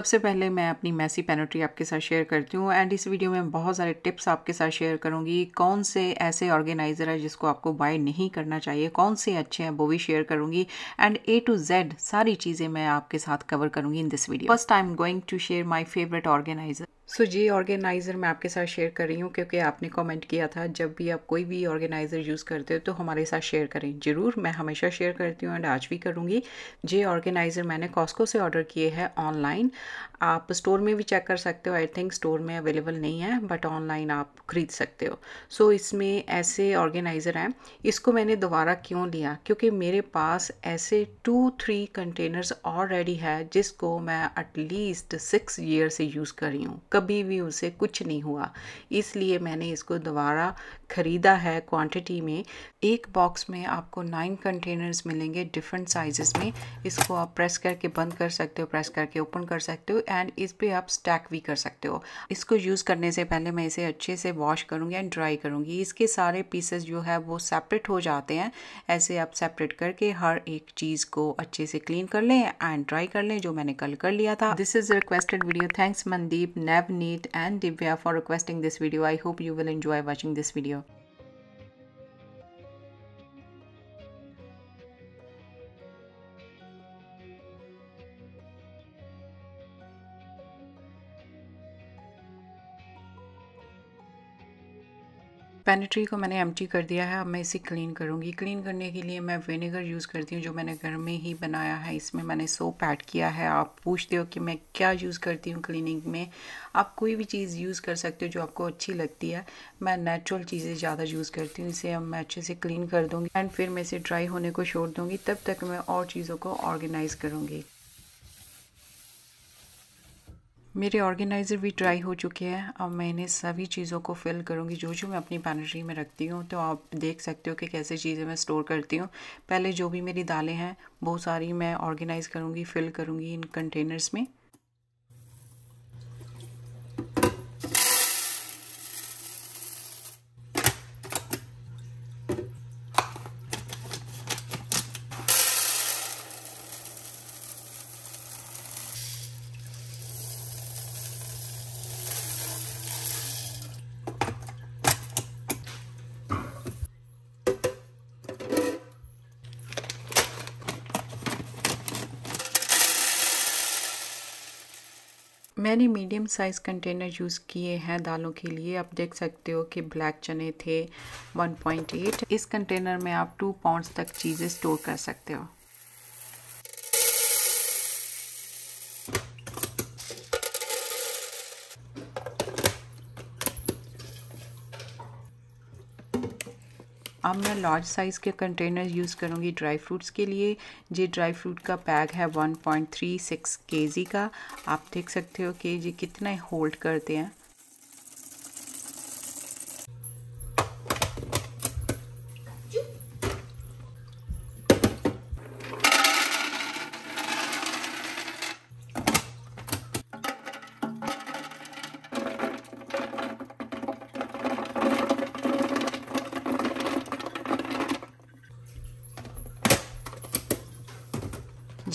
सबसे पहले मैं अपनी मैसी पेनट्री आपके साथ शेयर करती हूँ एंड इस वीडियो में बहुत सारे टिप्स आपके साथ शेयर करूँगी कौन से ऐसे ऑर्गेनाइज़र है जिसको आपको बाय नहीं करना चाहिए कौन से अच्छे हैं वो भी शेयर करूँगी एंड ए टू जेड सारी चीज़ें मैं आपके साथ कवर करूँगी in this video first time going to share my favourite organiser so so, ये ऑर्गेनाइज़र मैं आपके साथ शेयर कर रही हूँ क्योंकि आपने कमेंट किया था जब भी आप कोई भी ऑर्गेनाइज़र यूज़ करते हो तो हमारे साथ शेयर करें ज़रूर मैं हमेशा शेयर करती हूँ एंड आज भी करूँगी ये ऑर्गेनाइज़र मैंने कॉस्को से ऑर्डर किए हैं ऑनलाइन आप स्टोर में भी चेक कर सकते हो आई थिंक स्टोर में अवेलेबल नहीं है बट ऑनलाइन आप ख़रीद सकते हो सो so, इसमें ऐसे ऑर्गेनाइज़र हैं इसको मैंने दोबारा क्यों लिया क्योंकि मेरे पास ऐसे टू थ्री कंटेनर्स ऑलरेडी है जिसको मैं एटलीस्ट सिक्स ईयर से यूज़ कर रही हूँ कभी भी उसे कुछ नहीं हुआ इसलिए मैंने इसको दोबारा ख़रीदा है क्वांटिटी में एक बॉक्स में आपको नाइन कंटेनर्स मिलेंगे डिफरेंट साइज़ में इसको आप प्रेस करके बंद कर सकते हो प्रेस करके ओपन कर सकते हो एंड इस पर आप स्टैक भी कर सकते हो इसको यूज़ करने से पहले मैं इसे अच्छे से वॉश करूँगी एंड ड्राई करूँगी इसके सारे पीसेस जो है वो सेपरेट हो जाते हैं ऐसे आप सेपरेट करके हर एक चीज़ को अच्छे से क्लीन कर लें एंड ड्राई कर लें जो मैंने कल कर लिया था this is requested video thanks Mandeep नीट and Divya for requesting this video I hope you will enjoy watching this video pantry को मैंने एम्प्टी कर दिया है अब मैं इसे क्लीन करूँगी क्लीन करने के लिए मैं विनेगर यूज़ करती हूँ जो मैंने घर में ही बनाया है इसमें मैंने सोप ऐड किया है आप पूछते हो कि मैं क्या यूज़ करती हूँ क्लीनिंग में आप कोई भी चीज़ यूज़ कर सकते हो जो आपको अच्छी लगती है मैं नेचुरल चीज़ें ज़्यादा यूज़ करती हूँ इसे अब मैं अच्छे से क्लीन कर दूँगी एंड फिर मैं इसे ड्राई होने को छोड़ दूँगी तब तक मैं और चीज़ों को ऑर्गेनाइज़ करूँगी मेरे ऑर्गेनाइज़र भी ड्राई हो चुके हैं अब मैं इन्हें सभी चीज़ों को फिल करूँगी जो जो मैं अपनी पैनट्री में रखती हूँ तो आप देख सकते हो कि कैसे चीज़ें मैं स्टोर करती हूँ पहले जो भी मेरी दालें हैं वो सारी मैं ऑर्गेनाइज़ करूँगी फिल करूँगी इन कंटेनर्स में मैंने मीडियम साइज़ कंटेनर यूज़ किए हैं दालों के लिए आप देख सकते हो कि ब्लैक चने थे 1.8 इस कंटेनर में आप 2 पाउंड्स तक चीज़ें स्टोर कर सकते हो अब मैं लार्ज साइज़ के कंटेनर यूज़ करूँगी ड्राई फ्रूट्स के लिए ये ड्राई फ्रूट का पैक है 1.36 पॉइंट का आप देख सकते हो कि ये कितना होल्ड करते हैं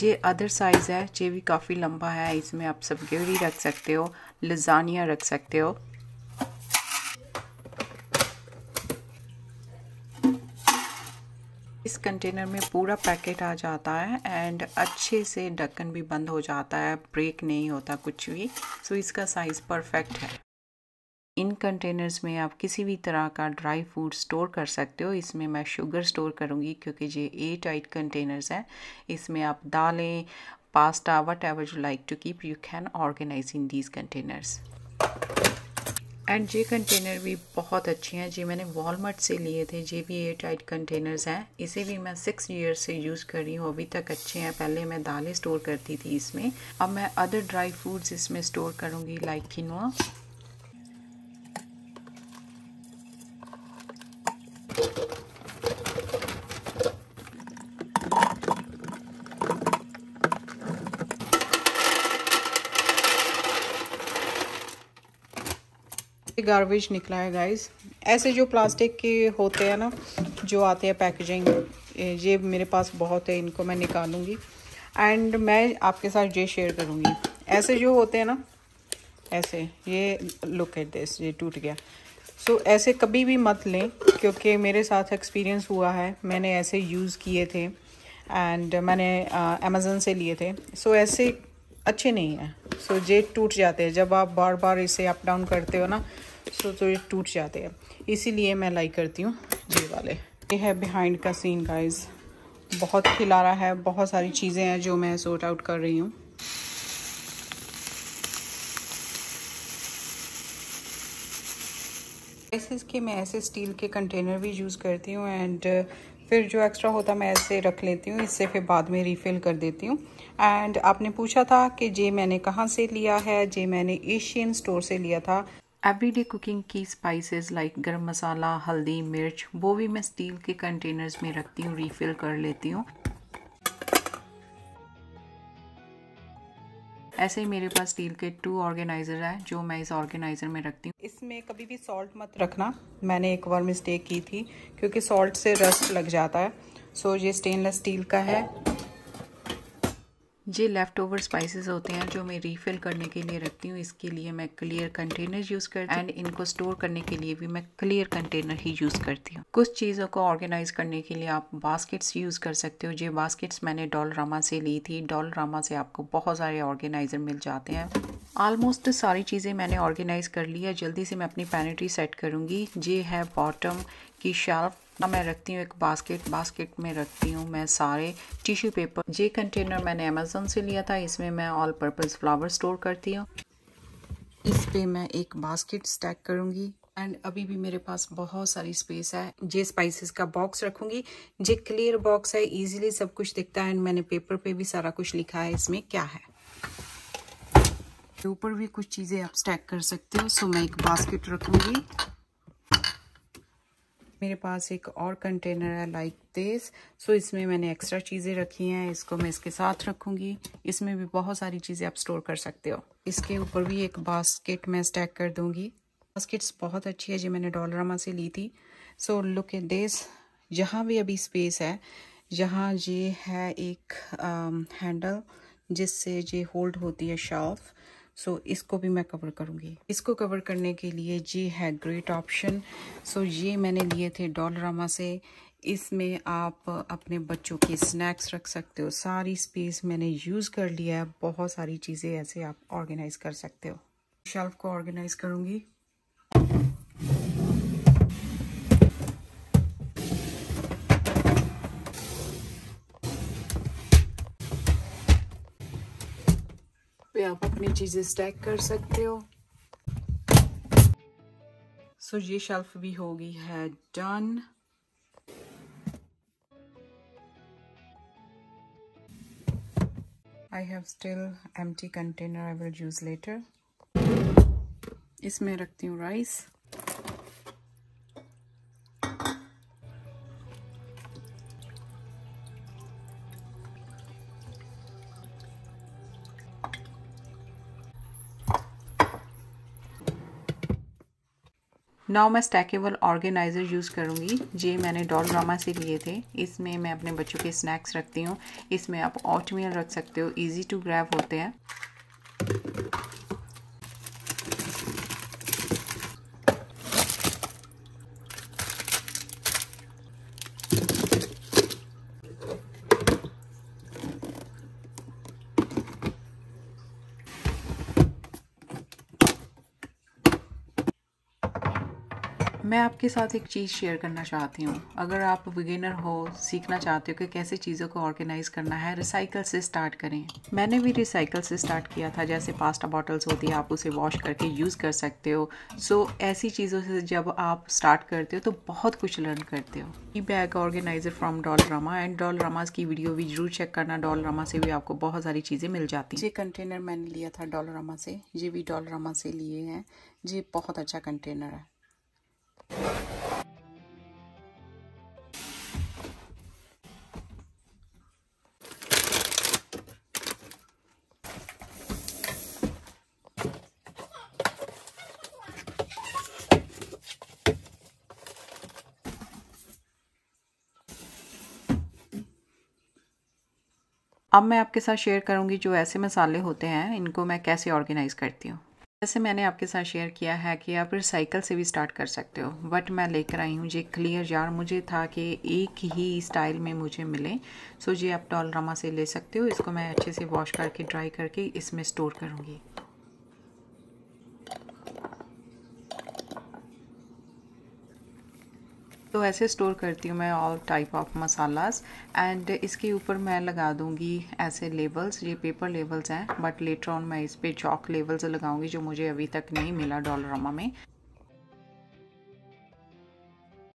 ये अदर साइज़ है ये भी काफ़ी लंबा है इसमें आप सब गेड़ी रख सकते हो लजानिया रख सकते हो इस कंटेनर में पूरा पैकेट आ जाता है एंड अच्छे से ढक्कन भी बंद हो जाता है ब्रेक नहीं होता कुछ भी सो इसका साइज़ परफेक्ट है इन कंटेनर्स में आप किसी भी तरह का ड्राई फ्रूट स्टोर कर सकते हो इसमें मैं शुगर स्टोर करूँगी क्योंकि ये ए टाइट कंटेनर्स हैं इसमें आप दालें pasta whatever you like to keep you can organise in these containers and ये कंटेनर भी बहुत अच्छे हैं जी मैंने वॉलमार्ट से लिए थे ये भी एयर टाइट कंटेनर्स हैं इसे भी मैं सिक्स ईयर से यूज़ कर रही हूँ अभी तक अच्छे हैं पहले मैं दालें स्टोर करती थी इसमें अब मैं अदर ड्राई फ्रूट्स इसमें स्टोर करूँगी लाइक किनवा गार्बेज निकला है गाइस ऐसे जो प्लास्टिक के होते हैं ना जो आते हैं पैकेजिंग ये मेरे पास बहुत है इनको मैं निकालूंगी एंड मैं आपके साथ ये शेयर करूंगी ऐसे जो होते हैं ना ऐसे ये लुक एट दिस ये टूट गया सो so, ऐसे कभी भी मत लें क्योंकि मेरे साथ एक्सपीरियंस हुआ है मैंने ऐसे यूज़ किए थे एंड मैंने अमेज़न से लिए थे सो so, ऐसे अच्छे नहीं हैं सो so, ये टूट जाते हैं जब आप बार बार इसे अप डाउन करते हो ना सो तो ये टूट जाते हैं इसीलिए मैं लाइक करती हूँ ये वाले ये है बिहाइंड का सीन गाइस बहुत खिलारा है बहुत सारी चीज़ें हैं जो मैं सॉर्ट आउट कर रही हूँ प्राइसेस के मैं ऐसे स्टील के कंटेनर भी यूज़ करती हूँ एंड uh, फिर जो एक्स्ट्रा होता मैं ऐसे रख लेती हूँ इससे फिर बाद में रिफ़िल कर देती हूँ एंड आपने पूछा था कि जे मैंने कहाँ से लिया है जे मैंने एशियन स्टोर से लिया था एवरीडे कुकिंग की स्पाइसेस लाइक गरम मसाला हल्दी मिर्च वो भी मैं स्टील के कंटेनर्स में रखती हूँ रीफिल कर लेती हूँ ऐसे ही मेरे पास स्टील के टू ऑर्गेनाइज़र है जो मैं इस ऑर्गेनाइज़र में रखती हूँ इसमें कभी भी सॉल्ट मत रखना मैंने एक बार मिस्टेक की थी क्योंकि सॉल्ट से रस्ट लग जाता है सो so, ये स्टेनलेस स्टील का है ये लेफ़्ट ओवर स्पाइसेस होते हैं जो मैं रीफिल करने के लिए रखती हूँ इसके लिए मैं क्लियर कंटेनर यूज़ करती हूँ एंड इनको स्टोर करने के लिए भी मैं क्लियर कंटेनर ही यूज़ करती हूँ कुछ चीज़ों को ऑर्गेनाइज करने के लिए आप बास्केट्स यूज़ कर सकते हो ये बास्केट्स मैंने रामा से ली थी रामा से आपको बहुत सारे ऑर्गेनाइज़र मिल जाते हैं ऑलमोस्ट सारी चीज़ें मैंने ऑर्गेनाइज़ कर लिया जल्दी से मैं अपनी पैनिट्री सेट करूँगी ये है बॉटम की शेल्फ ना मैं रखती हूँ एक बास्केट बास्केट में रखती हूँ मैं सारे टिश्यू पेपर ये कंटेनर मैंने अमेजोन से लिया था इसमें मैं ऑल पर्पज़ फ्लावर स्टोर करती हूँ इस पे मैं एक बास्केट स्टैक करूँगी एंड अभी भी मेरे पास बहुत सारी स्पेस है जे स्पाइसेस का बॉक्स रखूंगी जे क्लियर बॉक्स है इजीली सब कुछ दिखता है एंड मैंने पेपर पे भी सारा कुछ लिखा है इसमें क्या है ऊपर भी कुछ चीज़ें आप स्टैक कर सकते हो सो मैं एक बास्केट रखूंगी मेरे पास एक और कंटेनर है लाइक दिस सो इसमें मैंने एक्स्ट्रा चीज़ें रखी हैं इसको मैं इसके साथ रखूँगी इसमें भी बहुत सारी चीज़ें आप स्टोर कर सकते हो इसके ऊपर भी एक बास्केट मैं स्टैक कर दूँगी बास्केट्स बहुत अच्छी है जी मैंने डॉलरामा से ली थी सो लुक एट दिस यहाँ भी अभी स्पेस है यहाँ ये है एक हैंडल um, जिससे ये होल्ड होती है शॉफ सो so, इसको भी मैं कवर करूँगी इसको कवर करने के लिए जी है ग्रेट ऑप्शन सो ये मैंने लिए थे डॉलरामा से इसमें आप अपने बच्चों के स्नैक्स रख सकते हो सारी स्पेस मैंने यूज़ कर लिया है बहुत सारी चीज़ें ऐसे आप ऑर्गेनाइज़ कर सकते हो शेल्फ को ऑर्गेनाइज़ करूँगी आप अपनी चीज़ें स्टैक कर सकते हो सो so, ये शेल्फ भी हो गई है done I have still empty container I will use later इसमें रखती हूँ राइस नाउ मैं स्टैकेबल ऑर्गेनाइज़र यूज़ करूँगी ये मैंने डॉल ड्रामा से लिए थे इसमें मैं अपने बच्चों के स्नैक्स रखती हूँ इसमें आप ऑटमील रख सकते हो ईजी टू ग्रैप होते हैं मैं आपके साथ एक चीज़ शेयर करना चाहती हूँ अगर आप बिगिनर हो सीखना चाहते हो कि कैसे चीज़ों को ऑर्गेनाइज़ करना है रिसाइकल से स्टार्ट करें मैंने भी रिसाइकल से स्टार्ट किया था जैसे पास्ता बॉटल्स होती है आप उसे वॉश करके यूज़ कर सकते हो सो so, ऐसी चीज़ों से जब आप स्टार्ट करते हो तो बहुत कुछ लर्न करते हो ई bag organiser from Dollarama and Dollarama's की वीडियो भी जरूर चेक करना डॉल रामा से भी आपको बहुत सारी चीज़ें मिल जाती ये कंटेनर मैंने लिया था डॉल रामा से ये भी डॉल रामा से लिए हैं ये बहुत अच्छा कंटेनर है अब मैं आपके साथ शेयर करूंगी जो ऐसे मसाले होते हैं इनको मैं कैसे ऑर्गेनाइज़ करती हूँ जैसे मैंने आपके साथ शेयर किया है कि आप रिसाइकल से भी स्टार्ट कर सकते हो बट मैं लेकर आई हूँ ये क्लियर जार मुझे था कि एक ही स्टाइल में मुझे मिले सो ये आप डॉलरामा से ले सकते हो इसको मैं अच्छे से वॉश करके ड्राई करके इसमें स्टोर करूँगी तो ऐसे स्टोर करती हूँ मैं all type of masalas and इसके ऊपर मैं लगा दूँगी ऐसे लेबल्स ये पेपर लेबल्स हैं बट लेटर ऑन मैं इस पर चौक लेबल्स लगाऊँगी जो मुझे अभी तक नहीं मिला डॉलरामा में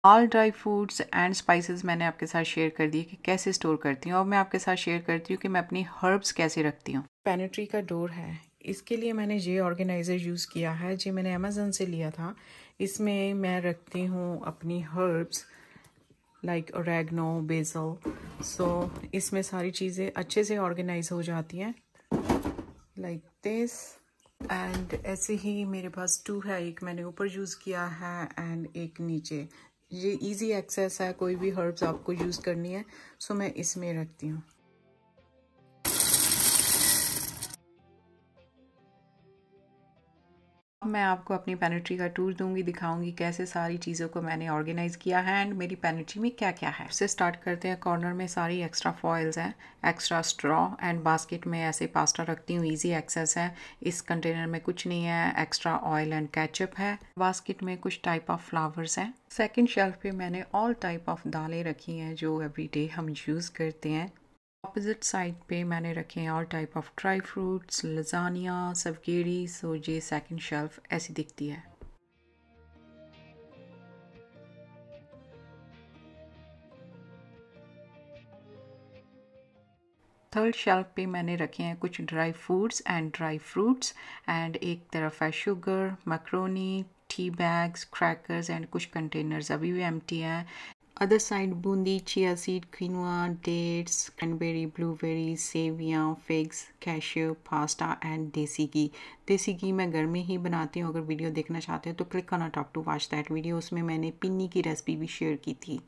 all dry fruits and spices मैंने आपके साथ शेयर कर दिए कि कैसे स्टोर करती हूँ और मैं आपके साथ शेयर करती हूँ कि मैं अपनी हर्ब्स कैसे रखती हूँ पेनेट्री का डोर है इसके लिए मैंने ये ऑर्गेनाइज़र यूज़ किया है जो मैंने अमेजोन से लिया था इसमें मैं रखती हूँ अपनी herbs like oregano basil so इसमें सारी चीज़ें अच्छे से ऑर्गेनाइज हो जाती हैं लाइक दिस एंड ऐसे ही मेरे पास टू है एक मैंने ऊपर यूज़ किया है एंड एक नीचे ये इजी एक्सेस है कोई भी हर्ब्स आपको यूज़ करनी है सो so मैं इसमें रखती हूँ मैं आपको अपनी पेनेट्री का टूर दूंगी दिखाऊंगी कैसे सारी चीज़ों को मैंने ऑर्गेनाइज किया है एंड मेरी पेनेट्री में क्या क्या है उससे स्टार्ट करते हैं कॉर्नर में सारी एक्स्ट्रा फॉयल्स हैं एक्स्ट्रा स्ट्रॉ एंड बास्केट में ऐसे पास्ता रखती हूँ ईजी एक्सेस है इस कंटेनर में कुछ नहीं है एक्स्ट्रा ऑयल एंड कैचअप है बास्केट में कुछ टाइप ऑफ फ्लावर्स हैं सेकेंड शेल्फ पे मैंने ऑल टाइप ऑफ दालें रखी हैं जो एवरीडे हम यूज़ करते हैं अपोजिट साइड पे मैंने रखे हैं all type of dry fruits lasagna सवगेरी सो ये सेकंड शेल्फ ऐसी दिखती है थर्ड शेल्फ पे मैंने रखे हैं कुछ dry fruits and dry fruits and एक तरफ है sugar macaroni tea bags crackers and कुछ कंटेनर्स अभी भी एम्प्टी हैं Other side bundi, chia seed, quinoa, dates, cranberry, blueberry, सेवियाँ फिग्स कैशियो पास्ता एंड देसी घी देसी घी मैं घर में ही बनाती हूँ अगर वीडियो देखना चाहते हो तो क्लिक करना top to watch that video उसमें मैंने पिन्नी की रेसिपी भी शेयर की थी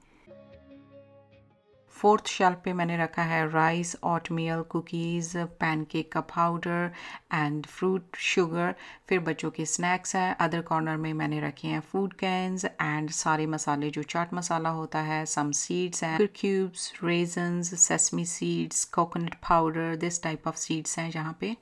फोर्थ शेल्फ पे मैंने रखा है राइस ऑटमील कुकीज़ पैनकेक का पाउडर एंड फ्रूट शुगर फिर बच्चों के स्नैक्स हैं अदर कॉर्नर में मैंने रखे हैं फूड कैंस एंड सारे मसाले जो चाट मसाला होता है सम सीड्स हैं फिर cubes raisins sesame seeds coconut powder this type of seeds हैं जहाँ पे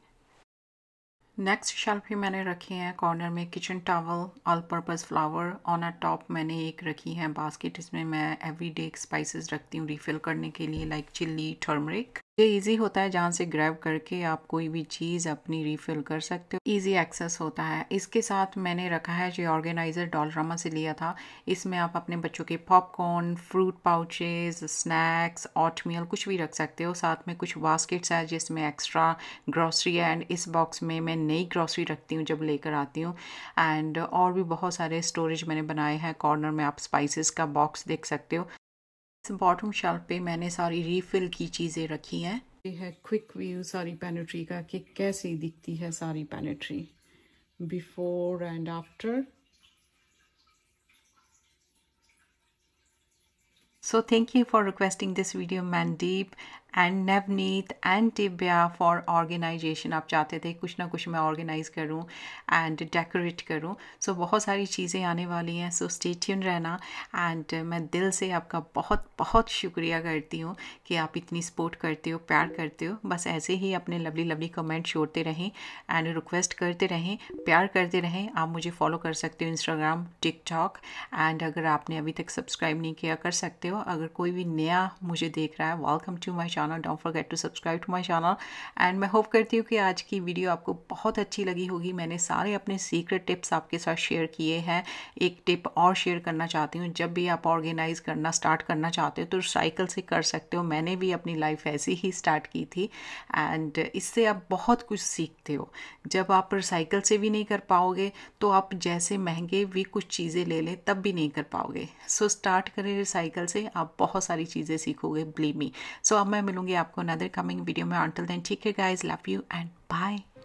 नेक्स्ट शेल्फ ही मैंने रखे हैं कॉर्नर में kitchen towel all purpose flour on a top मैंने एक रखी है बास्केट इसमें मैं एवरी डे स्पाइसेस रखती हूँ रिफ़िल करने के लिए लाइक चिल्ली टर्मरिक ये इजी होता है जहाँ से ग्रैब करके आप कोई भी चीज़ अपनी रीफिल कर सकते हो इजी एक्सेस होता है इसके साथ मैंने रखा है जो ऑर्गेनाइज़र डॉलरामा से लिया था इसमें आप अपने बच्चों के popcorn fruit pouches snacks oatmeal कुछ भी रख सकते हो साथ में कुछ बास्केट्स है जिसमें एक्स्ट्रा ग्रॉसरी है एंड इस बॉक्स में मैं नई ग्रॉसरी रखती हूँ जब लेकर आती हूँ एंड और भी बहुत सारे स्टोरेज मैंने बनाए हैं कॉर्नर में आप स्पाइसिस का बॉक्स देख सकते हो बॉटम शेल्फ पे मैंने सारी रिफिल की चीज़ें रखी हैं ये है क्विक व्यू सारी पेनेट्री का कि कैसी दिखती है सारी pantry before and after thank you for requesting this video Mandeep and Navneet and Divya for organisation आप चाहते थे कुछ ना कुछ मैं ऑर्गेनाइज़ करूँ एंड डेकोरेट करूँ सो so, बहुत सारी चीज़ें आने वाली हैं सो स्टेट्यून रहना एंड मैं दिल से आपका बहुत बहुत शुक्रिया करती हूँ कि आप इतनी सपोर्ट करते हो प्यार करते हो बस ऐसे ही अपने लवली लवली कमेंट छोड़ते रहें एंड रिक्वेस्ट करते रहें प्यार करते रहें आप मुझे फॉलो कर सकते हो इंस्टाग्राम टिकटॉक एंड अगर आपने अभी तक सब्सक्राइब नहीं किया कर सकते हो अगर कोई भी नया मुझे देख रहा है welcome to my channel channel don't forget to subscribe to my channel and मैं होप करती हूँ कि आज की वीडियो आपको बहुत अच्छी लगी होगी मैंने सारे अपने सीक्रेट टिप्स आपके साथ शेयर किए हैं एक टिप और शेयर करना चाहती हूँ जब भी आप ऑर्गेनाइज़ करना स्टार्ट करना चाहते हो तो साइकिल से कर सकते हो मैंने भी अपनी लाइफ ऐसी ही स्टार्ट की थी एंड इससे आप बहुत कुछ सीखते हो जब आप साइकिल से भी नहीं कर पाओगे तो आप जैसे महंगे भी कुछ चीज़ें ले लें तब भी नहीं कर पाओगे सो so, स्टार्ट करें रिसाइकल से आप बहुत सारी चीज़ें सीखोगे ब्लीमी सो so, अब मैं मिलूंगी आपको अनदर कमिंग वीडियो में ऑनटल देन ठीक है guys love you and bye